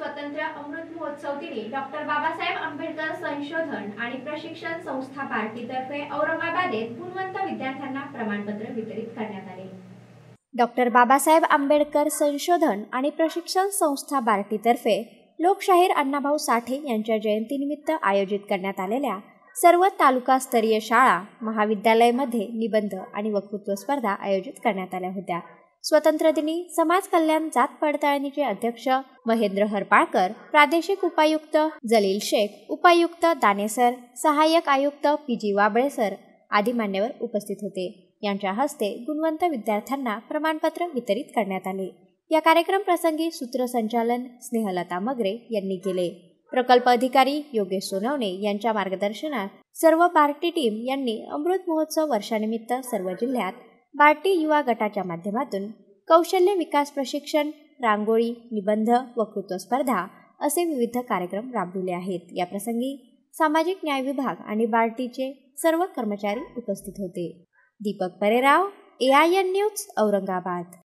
राज्यात स्वतंत्र अमृत महोत्सव दिनी डॉक्टर बाबासाहेब आंबेडकर संशोधन आणि प्रशिक्षण संस्था पार्टीतर्फे औरंगाबाद येथे गुणवंत विद्यार्थ्यांना प्रमाणपत्र वितरित करण्यात आले डॉक्टर बाबासाहेब आंबेडकर संशोधन आणि प्रशिक्षण संस्था बार्टीतर्फे लोकशाहीर अण्णाभाऊ साठे यांच्या जयंतीनिमित्त आयोजित करण्यात आलेल्या सर्व तालुकास्तरीय शाळा महाविद्यालयामध्ये निबंध आणि वक्तृत्व स्पर्धा आयोजित करण्यात आल्या होत्या स्वतंत्र दिनी समाज कल्याण जात पडताळणीचे अध्यक्ष महेंद्र हरपाळकर प्रादेशिक उपायुक्त जलील शेख उपायुक्त दानेसर सहाय्यक आयुक्त पी जी वाबळेसर आदी मान्यवर उपस्थित होते यांच्या हस्ते गुणवंत विद्यार्थ्यांना प्रमाणपत्र वितरित करण्यात आले या कार्यक्रम प्रसंगी सूत्रसंचालन स्नेहलता मगरे यांनी केले प्रकल्प अधिकारी योगेश सोनवणे यांच्या मार्गदर्शनात सर्व पार्टी टीम यांनी अमृत महोत्सव वर्षानिमित्त सर्व जिल्ह्यात बार्टी युवा गटाच्या माध्यमातून कौशल्य विकास प्रशिक्षण रांगोळी निबंध वक्तृत्व स्पर्धा असे विविध कार्यक्रम राबवले आहेत या प्रसंगी सामाजिक न्याय विभाग आणि बार्टीचे सर्व कर्मचारी उपस्थित होते Deepak Parerao A I N news Aurangabad